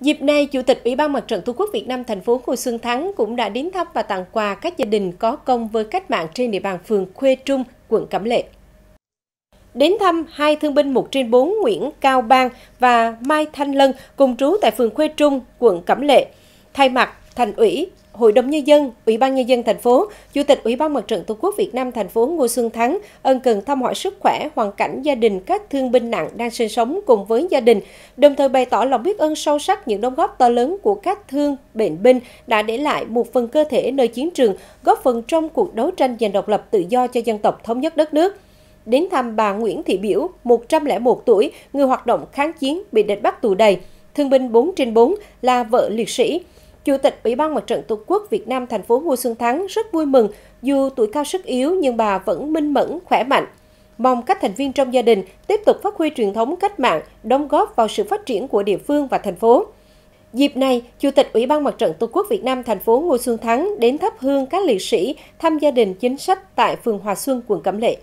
Dịp này, Chủ tịch Ủy ban Mặt trận Tổ quốc Việt Nam thành phố Hồ Xuân Thắng cũng đã đến thăm và tặng quà các gia đình có công với cách mạng trên địa bàn phường Khuê Trung, quận Cẩm Lệ. Đến thăm hai thương binh 1 trên 4 Nguyễn Cao Bang và Mai Thanh Lân cùng trú tại phường Khuê Trung, quận Cẩm Lệ. Thay mặt thành ủy, Hội đồng nhân dân, Ủy ban nhân dân thành phố, Chủ tịch Ủy ban Mặt trận Tổ quốc Việt Nam thành phố Ngô Xuân Thắng ân cần thăm hỏi sức khỏe, hoàn cảnh gia đình các thương binh nặng đang sinh sống cùng với gia đình, đồng thời bày tỏ lòng biết ơn sâu sắc những đóng góp to lớn của các thương bệnh binh đã để lại một phần cơ thể nơi chiến trường, góp phần trong cuộc đấu tranh giành độc lập tự do cho dân tộc thống nhất đất nước đến thăm bà Nguyễn Thị Biểu, 101 tuổi, người hoạt động kháng chiến bị địch bắt tù đầy, thương binh 4 trên 4, là vợ liệt sĩ. Chủ tịch Ủy ban Mặt trận Tổ quốc Việt Nam thành phố Ngô Xuân Thắng rất vui mừng dù tuổi cao sức yếu nhưng bà vẫn minh mẫn, khỏe mạnh. Mong các thành viên trong gia đình tiếp tục phát huy truyền thống cách mạng, đóng góp vào sự phát triển của địa phương và thành phố. Dịp này, Chủ tịch Ủy ban Mặt trận Tổ quốc Việt Nam thành phố Ngô Xuân Thắng đến thắp hương các liệt sĩ thăm gia đình chính sách tại phường Hòa Xuân, quận Cẩm Lệ.